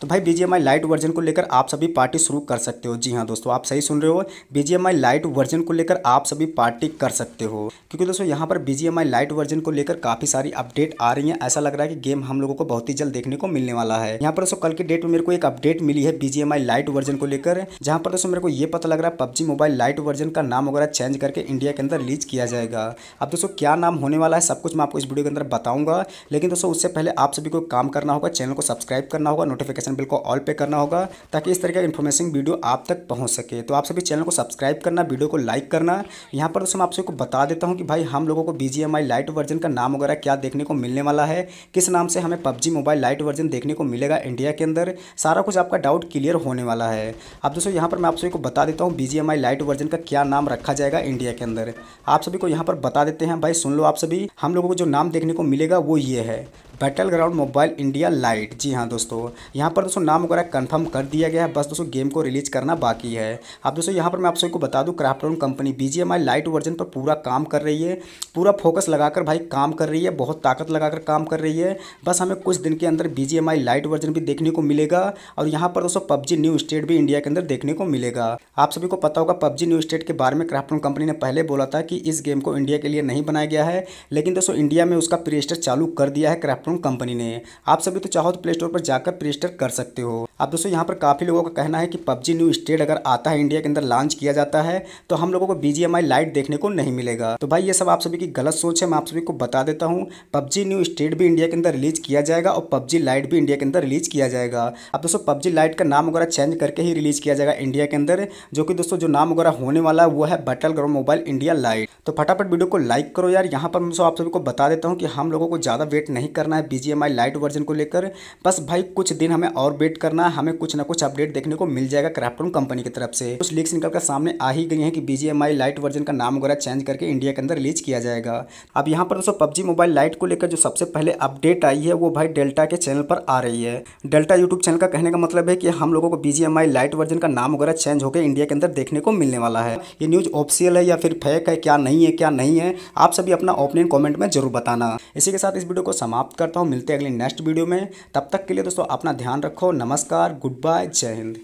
तो भाई B lite version को लेकर आप सभी पार्टी शुरू कर सकते हो जी हाँ दोस्तों आप सही सुन रहे हो बी लाइट वर्जन को लेकर आप सभी पार्टी कर सकते हो क्योंकि दोस्तों यहाँ पर बी लाइट वर्जन को लेकर काफ़ी सारी अपडेट आ रही है ऐसा लग रहा है कि गेम हम लोगों को बहुत ही जल्द देखने को मिलने वाला है यहाँ पर दोस्तों कल की डेट में मेरे को एक अपडेट मिली है बी लाइट वर्जन को लेकर जहाँ पर दोस्तों मेरे को ये पता लग रहा है पब्जी मोबाइल लाइट वर्जन का नाम वगैरह चेंज करके इंडिया के अंदर रिलीज किया जाएगा अब दोस्तों क्या नाम होने वाला है सब कुछ मैं आपको इस वीडियो के अंदर बताऊंगा लेकिन दोस्तों उससे पहले आप सभी को काम करना होगा चैनल को सब्सक्राइब करना होगा नोटिफिकेशन नोटिफिकेशन बिल को ऑल पे करना होगा ताकि इस तरह का इन्फॉर्मेशन वीडियो आप तक पहुँच सके तो आप सभी चैनल को सब्सक्राइब करना वीडियो को लाइक करना यहाँ पर दोस्तों मैं आपसे को बता देता हूँ कि भाई हम लोगों को बी लाइट वर्जन का नाम वगैरह क्या देखने को मिलने वाला है किस नाम से हमें पबजी मोबाइल लाइट वर्जन देखने को मिलेगा इंडिया के अंदर सारा कुछ आपका डाउट क्लियर होने वाला है अब दोस्तों यहाँ पर मैं आप सभी को बता देता हूँ बी लाइट वर्जन का क्या नाम रखा जाएगा इंडिया के अंदर आप सभी को यहाँ पर बता देते हैं भाई सुन लो आप सभी हम लोगों को जो नाम देखने को मिलेगा वो ये है battle ground mobile India lite जी हाँ दोस्तों यहाँ पर दोस्तों नाम वगैरह कन्फर्म कर दिया गया है बस दोस्तों गेम को रिलीज़ करना बाकी है अब दोस्तों यहाँ पर मैं आप सबको बता दूँ Krafton company B lite version पर पूरा काम कर रही है पूरा फोकस लगाकर भाई काम कर रही है बहुत ताकत लगाकर काम कर रही है बस हमें कुछ दिन के अंदर बी लाइट वर्जन भी देखने को मिलेगा और यहाँ पर दोस्तों पबजी न्यू स्टेट भी इंडिया के अंदर देखने को मिलेगा आप सभी को पता होगा पबजी न्यू स्टेट के बारे में क्राफ्टोन कंपनी ने पहले बोला था कि इस गेम को इंडिया के लिए नहीं बनाया गया है लेकिन दोस्तों इंडिया में उसका प्रेस्टर चालू कर दिया है क्राफ्टोन कंपनी ने आप सभी तो चाहो तो प्ले स्टोर पर जाकर प्रेस्टर कर सकते हो अब दोस्तों यहाँ पर काफ़ी लोगों का कहना है कि पबजी न्यू स्टेट अगर आता है इंडिया के अंदर लॉन्च किया जाता है तो हम लोगों को बी जी लाइट देखने को नहीं मिलेगा तो भाई ये सब आप सभी की गलत सोच है मैं आप सभी को बता देता हूँ पबजी न्यू स्टेट भी इंडिया के अंदर रिलीज किया जाएगा और पबजी लाइट भी इंडिया के अंदर रिलीज किया जाएगा अब दोस्तों पबजी लाइट का नाम वगैरह चेंज करके ही रिलीज किया जाएगा इंडिया के अंदर जो कि दोस्तों जो नाम वगैरह होने वाला है वो है बटल ग्राउंड मोबाइल इंडिया लाइट तो फटाफट वीडियो को लाइक करो यार यहाँ पर आप सभी को बता देता हूँ कि हम लोगों को ज़्यादा वेट नहीं करना है बी लाइट वर्जन को लेकर बस भाई कुछ दिन हमें और वेट करना ना हमें कुछ ना कुछ अपडेट देखने को मिल जाएगा क्राफ्टोन कंपनी की तरफ से कुछ लीक्स निकल कर सामने आ ही गई है कि बीजीएमआई लाइट वर्जन का नाम वगैरह चेंज करके इंडिया के अंदर रिलीज किया जाएगा अब यहाँ पर दोस्तों पब्जी मोबाइल लाइट को लेकर जो सबसे पहले अपडेट आई है वो भाई डेल्टा के चैनल पर आ रही है डेल्टा यूट्यूब चैनल का कहने का मतलब है कि हम लोगों को बीजीएमआई लाइट वर्जन का नाम वगैरह चेंज होकर इंडिया के अंदर देखने को मिलने वाला है ये न्यूज़ ऑफिशियल है या फिर फेक है क्या नहीं है क्या नहीं है आप सभी अपना ओपिनियन कॉमेंट में जरूर बताना इसी के साथ इस वीडियो को समाप्त करता हूँ मिलते अगले नेक्स्ट वीडियो में तब तक के लिए दोस्तों अपना ध्यान रखो नमस्कार नमस्कार गुड बाय जय हिंद